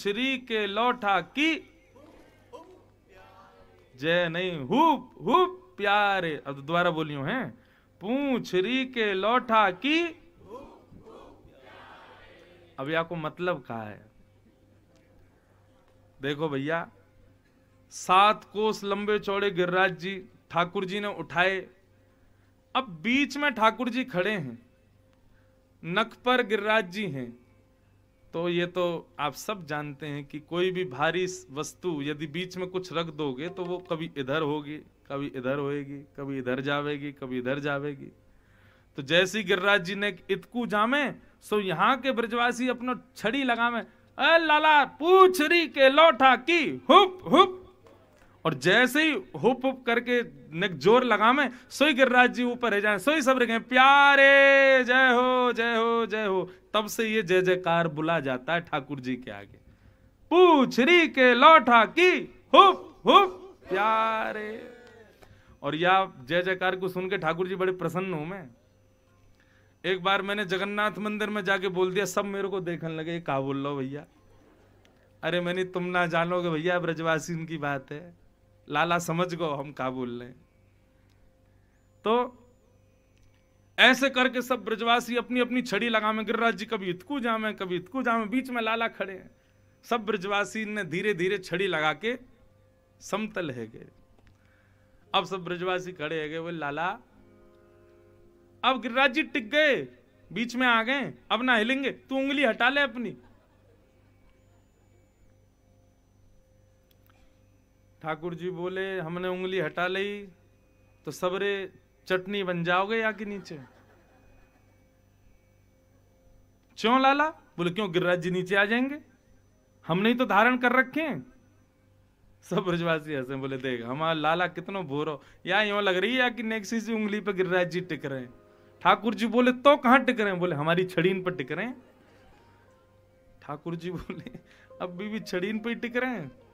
श्री के लौटा की जय नहीं हुप हुप प्यारे अब तो दोबारा बोलियो हैं पूछ री के लौटा की या आपको मतलब कहा है देखो भैया सात कोस लंबे चौड़े गिरिराज जी ठाकुर जी ने उठाए अब बीच में ठाकुर जी खड़े हैं नख पर गिरिराज जी हैं तो ये तो आप सब जानते हैं कि कोई भी भारी वस्तु यदि बीच में कुछ रख दोगे तो वो कभी इधर होगी कभी इधर होएगी कभी इधर जावेगी कभी इधर जावेगी तो जैसी गिरिराज जी ने इतकू जामे सो यहाँ के ब्रजवासी अपनो छड़ी लगावे अ लाला पूछरी के लौटा की हुप हुप और जैसे ही हुप हुप करके नेक जोर में सोई गिरिराज जी ऊपर है जाए सोई सब रखे प्यारे जय हो जय हो जय हो तब से ये जय जयकार बुला जाता है ठाकुर जी के आगे पूछरी के लौटा की हुप हुप प्यारे और या जय जयकार को सुन के ठाकुर जी बड़े प्रसन्न हूं मैं एक बार मैंने जगन्नाथ मंदिर में जाके बोल दिया सब मेरे को देखने लगे कहा बोल लो भैया अरे मैंने तुम ना जानोगे भैया ब्रजवासी उनकी बात है लाला समझ गो हम कहा बोल रहे तो ऐसे करके सब ब्रजवासी अपनी अपनी छड़ी लगा में गिरिराज जी कभी इतकू जामे कभी इतकू जामे बीच में लाला खड़े हैं सब ब्रजवासी ने धीरे धीरे छड़ी लगा के समतल है गए अब सब ब्रजवासी खड़े है गए बोले लाला अब गिरिराज जी टिक गए बीच में आ गए अब ना हिलेंगे तू उंगली हटा ले अपनी ठाकुर जी बोले हमने उंगली हटा ली तो सबरे चटनी बन जाओगे या कि नीचे क्यों लाला बोले क्यों गिरिराज जी नीचे आ जाएंगे हम नहीं तो धारण कर रखे हैं सब ब्रजवासी हंसे बोले देख हमारा लाला कितनो भोरो या यो लग रही है कि नेक्सी से उंगली पे गिरिराज जी टिक रहे हैं ठाकुर जी बोले तो कहाँ टिक रहे हैं बोले हमारी छड़ीन पर टिक रहे हैं ठाकुर जी बोले अब भी, भी छड़ीन पर ही टिक रहे हैं